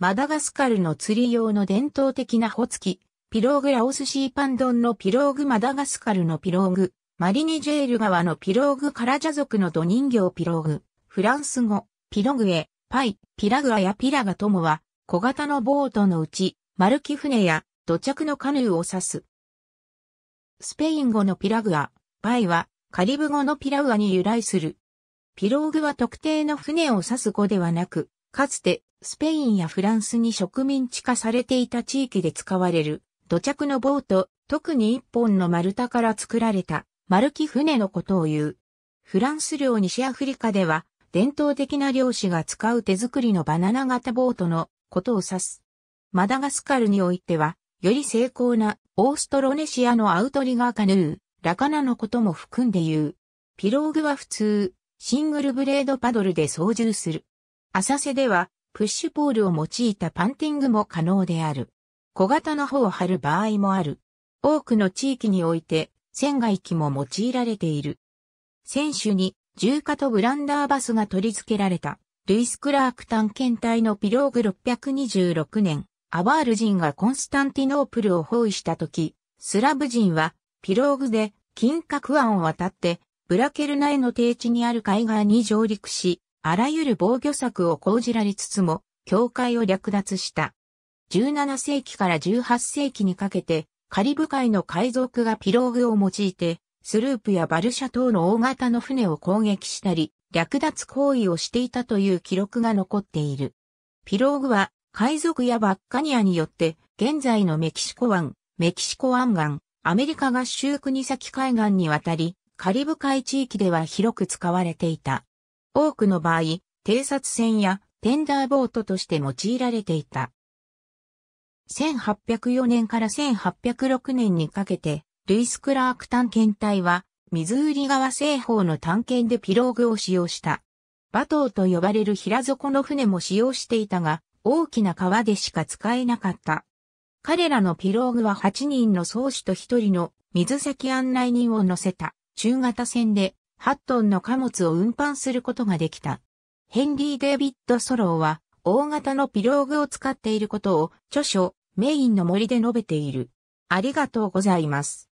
マダガスカルの釣り用の伝統的なホツキ、ピローグラオスシーパンドンのピローグマダガスカルのピローグ、マリニジェール川のピローグカラジャ族の土人形ピローグ、フランス語、ピログエ、パイ、ピラグアやピラガともは、小型のボートのうち、丸木船や土着のカヌーを指す。スペイン語のピラグア、パイは、カリブ語のピラウアに由来する。ピローグは特定の船を指す語ではなく、かつてスペインやフランスに植民地化されていた地域で使われる土着のボート、特に一本の丸太から作られた丸木船のことを言う。フランス領西アフリカでは伝統的な漁師が使う手作りのバナナ型ボートのことを指す。マダガスカルにおいては、より精巧なオーストロネシアのアウトリガーカヌー、ラカナのことも含んで言う。ピローグは普通、シングルブレードパドルで操縦する。浅瀬では、プッシュポールを用いたパンティングも可能である。小型の帆を張る場合もある。多くの地域において、船外機も用いられている。選手に、重火とグランダーバスが取り付けられた、ルイス・クラーク探検隊のピローグ626年、アバール人がコンスタンティノープルを包囲した時、スラブ人は、ピローグで、金閣湾を渡って、ブラケルナへの低地にある海岸に上陸し、あらゆる防御策を講じられつつも、教会を略奪した。17世紀から18世紀にかけて、カリブ海の海賊がピローグを用いて、スループやバルシャ島の大型の船を攻撃したり、略奪行為をしていたという記録が残っている。ピローグは、海賊やバッカニアによって、現在のメキシコ湾、メキシコ湾岸、アメリカ合衆国先海岸に渡り、カリブ海地域では広く使われていた。多くの場合、偵察船やテンダーボートとして用いられていた。1804年から1806年にかけて、ルイス・クラーク探検隊は、水売り川西方の探検でピローグを使用した。バトーと呼ばれる平底の船も使用していたが、大きな川でしか使えなかった。彼らのピローグは8人の総手と1人の水先案内人を乗せた中型船で8トンの貨物を運搬することができた。ヘンリー・デイビッド・ソローは、大型のピローグを使っていることを、著書、メインの森で述べている。ありがとうございます。